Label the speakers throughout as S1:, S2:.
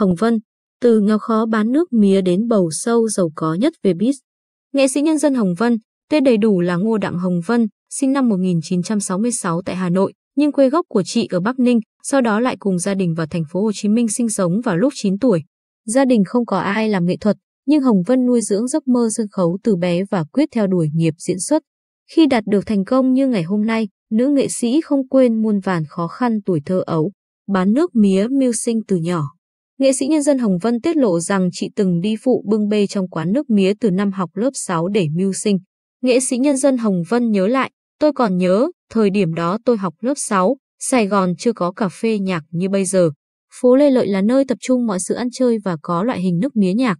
S1: Hồng Vân, từ nghèo khó bán nước mía đến bầu sâu giàu có nhất về BIS. Nghệ sĩ nhân dân Hồng Vân, tên đầy đủ là Ngô Đặng Hồng Vân, sinh năm 1966 tại Hà Nội, nhưng quê gốc của chị ở Bắc Ninh, sau đó lại cùng gia đình vào thành phố Hồ Chí Minh sinh sống vào lúc 9 tuổi. Gia đình không có ai làm nghệ thuật, nhưng Hồng Vân nuôi dưỡng giấc mơ sân khấu từ bé và quyết theo đuổi nghiệp diễn xuất. Khi đạt được thành công như ngày hôm nay, nữ nghệ sĩ không quên muôn vàn khó khăn tuổi thơ ấu, bán nước mía mưu sinh từ nhỏ. Nghệ sĩ nhân dân Hồng Vân tiết lộ rằng chị từng đi phụ bưng bê trong quán nước mía từ năm học lớp 6 để mưu sinh. Nghệ sĩ nhân dân Hồng Vân nhớ lại, tôi còn nhớ, thời điểm đó tôi học lớp 6, Sài Gòn chưa có cà phê nhạc như bây giờ. Phố Lê Lợi là nơi tập trung mọi sự ăn chơi và có loại hình nước mía nhạc.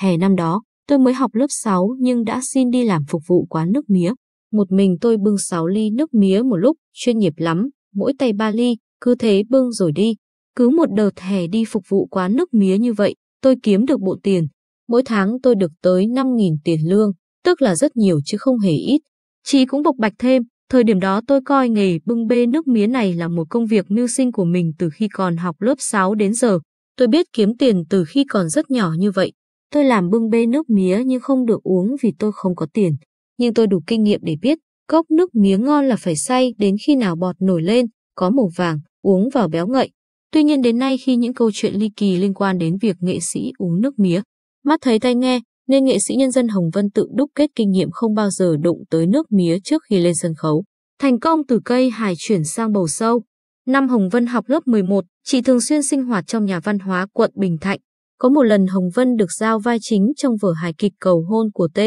S1: Hè năm đó, tôi mới học lớp 6 nhưng đã xin đi làm phục vụ quán nước mía. Một mình tôi bưng 6 ly nước mía một lúc, chuyên nghiệp lắm, mỗi tay 3 ly, cứ thế bưng rồi đi, cứ một đợt hè đi phục vụ quán nước mía như vậy, tôi kiếm được bộ tiền. Mỗi tháng tôi được tới 5.000 tiền lương, tức là rất nhiều chứ không hề ít. Chị cũng bộc bạch thêm, thời điểm đó tôi coi nghề bưng bê nước mía này là một công việc mưu sinh của mình từ khi còn học lớp 6 đến giờ. Tôi biết kiếm tiền từ khi còn rất nhỏ như vậy. Tôi làm bưng bê nước mía nhưng không được uống vì tôi không có tiền. Nhưng tôi đủ kinh nghiệm để biết, cốc nước mía ngon là phải xay đến khi nào bọt nổi lên, có màu vàng, uống vào béo ngậy. Tuy nhiên đến nay khi những câu chuyện ly kỳ liên quan đến việc nghệ sĩ uống nước mía, mắt thấy tai nghe, nên nghệ sĩ nhân dân Hồng Vân tự đúc kết kinh nghiệm không bao giờ đụng tới nước mía trước khi lên sân khấu. Thành công từ cây hài chuyển sang bầu sâu. Năm Hồng Vân học lớp 11, chị thường xuyên sinh hoạt trong nhà văn hóa quận Bình Thạnh. Có một lần Hồng Vân được giao vai chính trong vở hài kịch cầu hôn của T.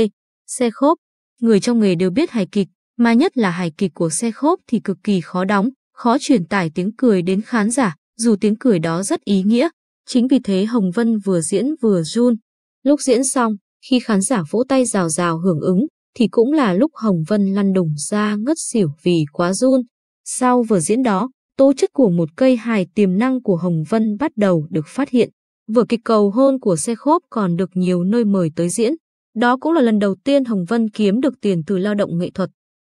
S1: Xe khốp. Người trong nghề đều biết hài kịch, mà nhất là hài kịch của xe khốp thì cực kỳ khó đóng, khó truyền tải tiếng cười đến khán giả dù tiếng cười đó rất ý nghĩa. Chính vì thế Hồng Vân vừa diễn vừa run. Lúc diễn xong, khi khán giả vỗ tay rào rào hưởng ứng, thì cũng là lúc Hồng Vân lăn đùng ra ngất xỉu vì quá run. Sau vừa diễn đó, tố chất của một cây hài tiềm năng của Hồng Vân bắt đầu được phát hiện. Vở kịch cầu hôn của xe khốp còn được nhiều nơi mời tới diễn. Đó cũng là lần đầu tiên Hồng Vân kiếm được tiền từ lao động nghệ thuật.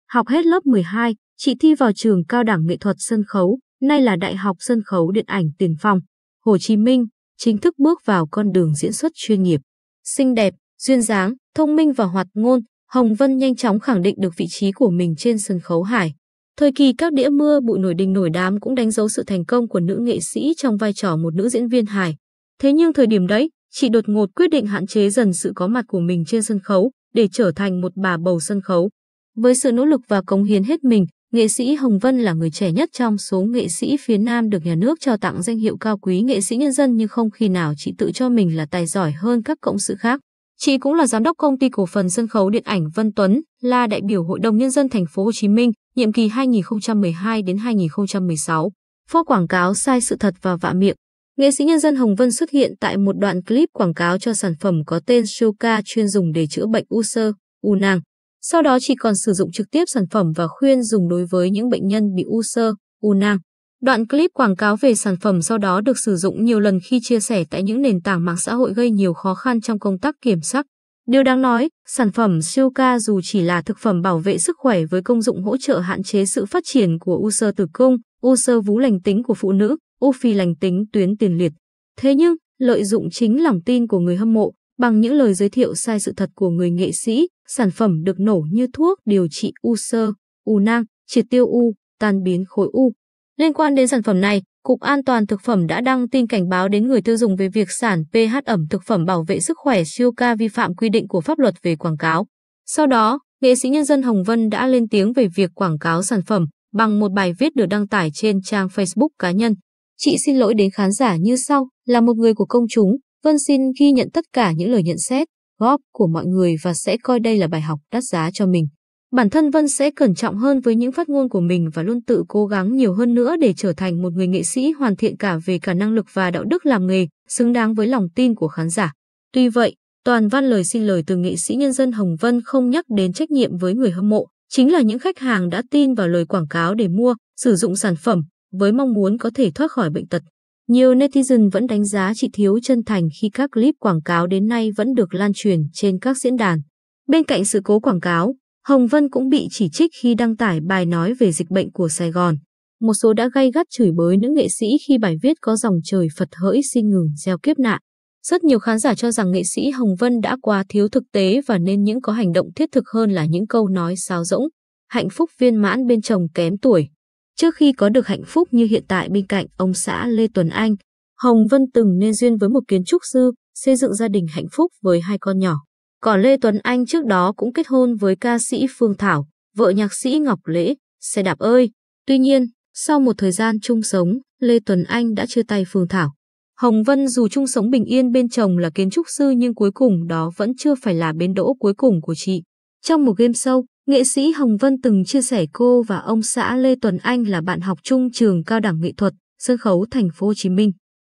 S1: Học hết lớp 12, chị thi vào trường cao đẳng nghệ thuật sân khấu, nay là Đại học Sân khấu Điện ảnh Tiền Phong, Hồ Chí Minh, chính thức bước vào con đường diễn xuất chuyên nghiệp. Xinh đẹp, duyên dáng, thông minh và hoạt ngôn, Hồng Vân nhanh chóng khẳng định được vị trí của mình trên sân khấu Hải. Thời kỳ các đĩa mưa bụi nổi đình nổi đám cũng đánh dấu sự thành công của nữ nghệ sĩ trong vai trò một nữ diễn viên hài. Thế nhưng thời điểm đấy, chị đột ngột quyết định hạn chế dần sự có mặt của mình trên sân khấu để trở thành một bà bầu sân khấu. Với sự nỗ lực và cống hiến hết mình, Nghệ sĩ Hồng Vân là người trẻ nhất trong số nghệ sĩ phía Nam được nhà nước cho tặng danh hiệu cao quý nghệ sĩ nhân dân nhưng không khi nào chị tự cho mình là tài giỏi hơn các cộng sự khác. Chị cũng là giám đốc công ty cổ phần sân khấu điện ảnh Vân Tuấn, là đại biểu Hội đồng nhân dân thành phố Hồ Chí Minh, nhiệm kỳ 2012 đến 2016. Phó quảng cáo sai sự thật và vạ miệng. Nghệ sĩ nhân dân Hồng Vân xuất hiện tại một đoạn clip quảng cáo cho sản phẩm có tên Suka chuyên dùng để chữa bệnh u sơ, u nang. Sau đó chỉ còn sử dụng trực tiếp sản phẩm và khuyên dùng đối với những bệnh nhân bị u sơ, u nang. Đoạn clip quảng cáo về sản phẩm sau đó được sử dụng nhiều lần khi chia sẻ tại những nền tảng mạng xã hội gây nhiều khó khăn trong công tác kiểm soát. Điều đáng nói, sản phẩm siêu ca dù chỉ là thực phẩm bảo vệ sức khỏe với công dụng hỗ trợ hạn chế sự phát triển của u sơ tử cung, u sơ vú lành tính của phụ nữ, u phi lành tính tuyến tiền liệt. Thế nhưng, lợi dụng chính lòng tin của người hâm mộ bằng những lời giới thiệu sai sự thật của người nghệ sĩ, Sản phẩm được nổ như thuốc điều trị u sơ, u nang, triệt tiêu u, tan biến khối u. Liên quan đến sản phẩm này, Cục An toàn Thực phẩm đã đăng tin cảnh báo đến người tiêu dùng về việc sản pH ẩm thực phẩm bảo vệ sức khỏe siêu ca vi phạm quy định của pháp luật về quảng cáo. Sau đó, nghệ sĩ nhân dân Hồng Vân đã lên tiếng về việc quảng cáo sản phẩm bằng một bài viết được đăng tải trên trang Facebook cá nhân. Chị xin lỗi đến khán giả như sau, là một người của công chúng, Vân xin ghi nhận tất cả những lời nhận xét, góp của mọi người và sẽ coi đây là bài học đắt giá cho mình. Bản thân Vân sẽ cẩn trọng hơn với những phát ngôn của mình và luôn tự cố gắng nhiều hơn nữa để trở thành một người nghệ sĩ hoàn thiện cả về cả năng lực và đạo đức làm nghề, xứng đáng với lòng tin của khán giả. Tuy vậy, toàn văn lời xin lời từ nghệ sĩ nhân dân Hồng Vân không nhắc đến trách nhiệm với người hâm mộ, chính là những khách hàng đã tin vào lời quảng cáo để mua, sử dụng sản phẩm với mong muốn có thể thoát khỏi bệnh tật. Nhiều netizen vẫn đánh giá chị thiếu chân thành khi các clip quảng cáo đến nay vẫn được lan truyền trên các diễn đàn. Bên cạnh sự cố quảng cáo, Hồng Vân cũng bị chỉ trích khi đăng tải bài nói về dịch bệnh của Sài Gòn. Một số đã gay gắt chửi bới nữ nghệ sĩ khi bài viết có dòng trời Phật hỡi xin ngừng gieo kiếp nạn. Rất nhiều khán giả cho rằng nghệ sĩ Hồng Vân đã quá thiếu thực tế và nên những có hành động thiết thực hơn là những câu nói sáo rỗng. Hạnh phúc viên mãn bên chồng kém tuổi. Trước khi có được hạnh phúc như hiện tại bên cạnh ông xã Lê Tuấn Anh, Hồng Vân từng nên duyên với một kiến trúc sư, xây dựng gia đình hạnh phúc với hai con nhỏ. Còn Lê Tuấn Anh trước đó cũng kết hôn với ca sĩ Phương Thảo, vợ nhạc sĩ Ngọc Lễ, xe đạp ơi. Tuy nhiên, sau một thời gian chung sống, Lê Tuấn Anh đã chia tay Phương Thảo. Hồng Vân dù chung sống bình yên bên chồng là kiến trúc sư nhưng cuối cùng đó vẫn chưa phải là bến đỗ cuối cùng của chị. Trong một game show, Nghệ sĩ Hồng Vân từng chia sẻ cô và ông xã Lê Tuấn Anh là bạn học chung trường cao đẳng nghệ thuật, sân khấu thành phố Hồ Chí Minh.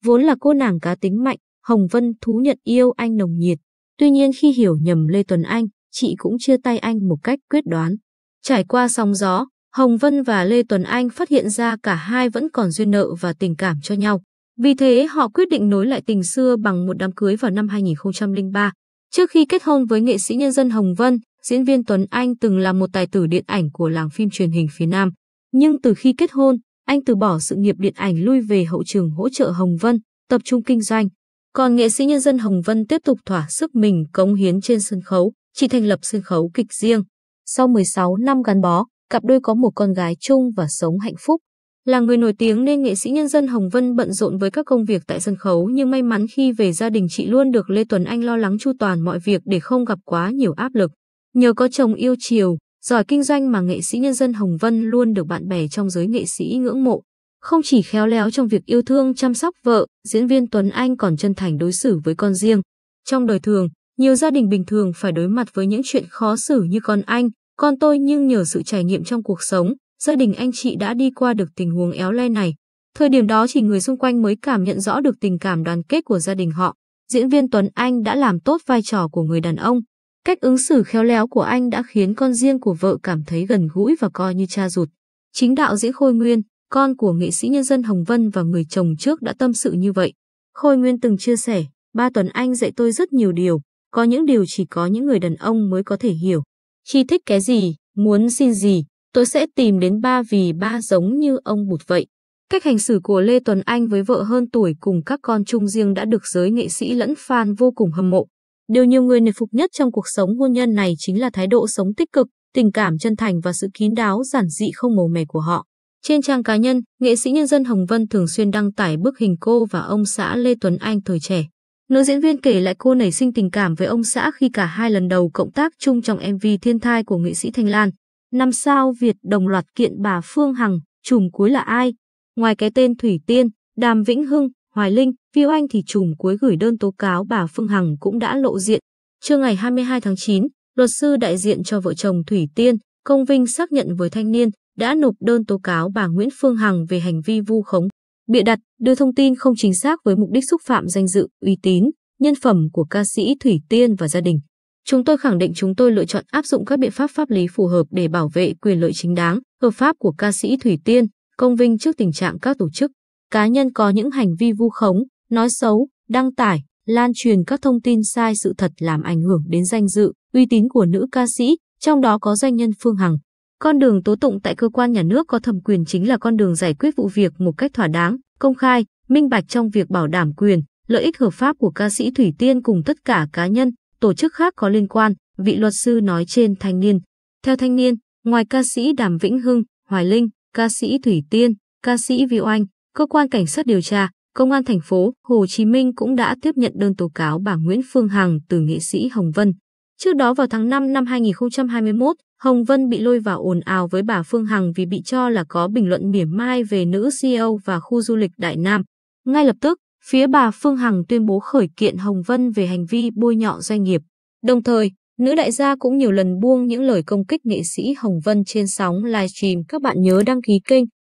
S1: Vốn là cô nàng cá tính mạnh, Hồng Vân thú nhận yêu anh nồng nhiệt. Tuy nhiên khi hiểu nhầm Lê Tuấn Anh, chị cũng chia tay anh một cách quyết đoán. Trải qua sóng gió, Hồng Vân và Lê Tuấn Anh phát hiện ra cả hai vẫn còn duyên nợ và tình cảm cho nhau. Vì thế họ quyết định nối lại tình xưa bằng một đám cưới vào năm 2003. Trước khi kết hôn với nghệ sĩ nhân dân Hồng Vân, Diễn viên Tuấn Anh từng là một tài tử điện ảnh của làng phim truyền hình phía Nam. Nhưng từ khi kết hôn, anh từ bỏ sự nghiệp điện ảnh lui về hậu trường hỗ trợ Hồng Vân, tập trung kinh doanh. Còn nghệ sĩ nhân dân Hồng Vân tiếp tục thỏa sức mình cống hiến trên sân khấu, chỉ thành lập sân khấu kịch riêng. Sau 16 năm gắn bó, cặp đôi có một con gái chung và sống hạnh phúc. Là người nổi tiếng nên nghệ sĩ nhân dân Hồng Vân bận rộn với các công việc tại sân khấu nhưng may mắn khi về gia đình chị luôn được Lê Tuấn Anh lo lắng chu toàn mọi việc để không gặp quá nhiều áp lực. Nhờ có chồng yêu chiều, giỏi kinh doanh mà nghệ sĩ nhân dân Hồng Vân luôn được bạn bè trong giới nghệ sĩ ngưỡng mộ. Không chỉ khéo léo trong việc yêu thương chăm sóc vợ, diễn viên Tuấn Anh còn chân thành đối xử với con riêng. Trong đời thường, nhiều gia đình bình thường phải đối mặt với những chuyện khó xử như con anh, con tôi nhưng nhờ sự trải nghiệm trong cuộc sống, gia đình anh chị đã đi qua được tình huống éo le này. Thời điểm đó chỉ người xung quanh mới cảm nhận rõ được tình cảm đoàn kết của gia đình họ. Diễn viên Tuấn Anh đã làm tốt vai trò của người đàn ông, Cách ứng xử khéo léo của anh đã khiến con riêng của vợ cảm thấy gần gũi và coi như cha ruột. Chính đạo diễn Khôi Nguyên, con của nghệ sĩ nhân dân Hồng Vân và người chồng trước đã tâm sự như vậy. Khôi Nguyên từng chia sẻ, ba tuần anh dạy tôi rất nhiều điều, có những điều chỉ có những người đàn ông mới có thể hiểu. Khi thích cái gì, muốn xin gì, tôi sẽ tìm đến ba vì ba giống như ông bụt vậy. Cách hành xử của Lê Tuấn Anh với vợ hơn tuổi cùng các con chung riêng đã được giới nghệ sĩ lẫn fan vô cùng hâm mộ. Điều nhiều người nể phục nhất trong cuộc sống hôn nhân này chính là thái độ sống tích cực, tình cảm chân thành và sự kín đáo giản dị không màu mè của họ. Trên trang cá nhân, nghệ sĩ nhân dân Hồng Vân thường xuyên đăng tải bức hình cô và ông xã Lê Tuấn Anh thời trẻ. Nữ diễn viên kể lại cô nảy sinh tình cảm với ông xã khi cả hai lần đầu cộng tác chung trong MV Thiên Thai của nghệ sĩ Thanh Lan. Năm sao Việt đồng loạt kiện bà Phương Hằng, chùm cuối là ai? Ngoài cái tên Thủy Tiên, Đàm Vĩnh Hưng, Hoài Linh, Viu Anh thì trùm cuối gửi đơn tố cáo bà Phương Hằng cũng đã lộ diện. Trưa ngày 22 tháng 9, luật sư đại diện cho vợ chồng Thủy Tiên, Công Vinh xác nhận với thanh niên đã nộp đơn tố cáo bà Nguyễn Phương Hằng về hành vi vu khống, bịa đặt, đưa thông tin không chính xác với mục đích xúc phạm danh dự, uy tín, nhân phẩm của ca sĩ Thủy Tiên và gia đình. Chúng tôi khẳng định chúng tôi lựa chọn áp dụng các biện pháp pháp lý phù hợp để bảo vệ quyền lợi chính đáng, hợp pháp của ca sĩ Thủy Tiên, Công Vinh trước tình trạng các tổ chức cá nhân có những hành vi vu khống, nói xấu, đăng tải, lan truyền các thông tin sai sự thật làm ảnh hưởng đến danh dự, uy tín của nữ ca sĩ, trong đó có doanh nhân Phương Hằng. Con đường tố tụng tại cơ quan nhà nước có thẩm quyền chính là con đường giải quyết vụ việc một cách thỏa đáng, công khai, minh bạch trong việc bảo đảm quyền, lợi ích hợp pháp của ca sĩ Thủy Tiên cùng tất cả cá nhân, tổ chức khác có liên quan, vị luật sư nói trên thanh niên. Theo thanh niên, ngoài ca sĩ Đàm Vĩnh Hưng, Hoài Linh, ca sĩ Thủy Tiên, ca sĩ Vi Oanh, Cơ quan cảnh sát điều tra, Công an thành phố Hồ Chí Minh cũng đã tiếp nhận đơn tố cáo bà Nguyễn Phương Hằng từ nghệ sĩ Hồng Vân. Trước đó vào tháng 5 năm 2021, Hồng Vân bị lôi vào ồn ào với bà Phương Hằng vì bị cho là có bình luận mỉa mai về nữ CEO và khu du lịch Đại Nam. Ngay lập tức, phía bà Phương Hằng tuyên bố khởi kiện Hồng Vân về hành vi bôi nhọ doanh nghiệp. Đồng thời, nữ đại gia cũng nhiều lần buông những lời công kích nghệ sĩ Hồng Vân trên sóng livestream. Các bạn nhớ đăng ký kênh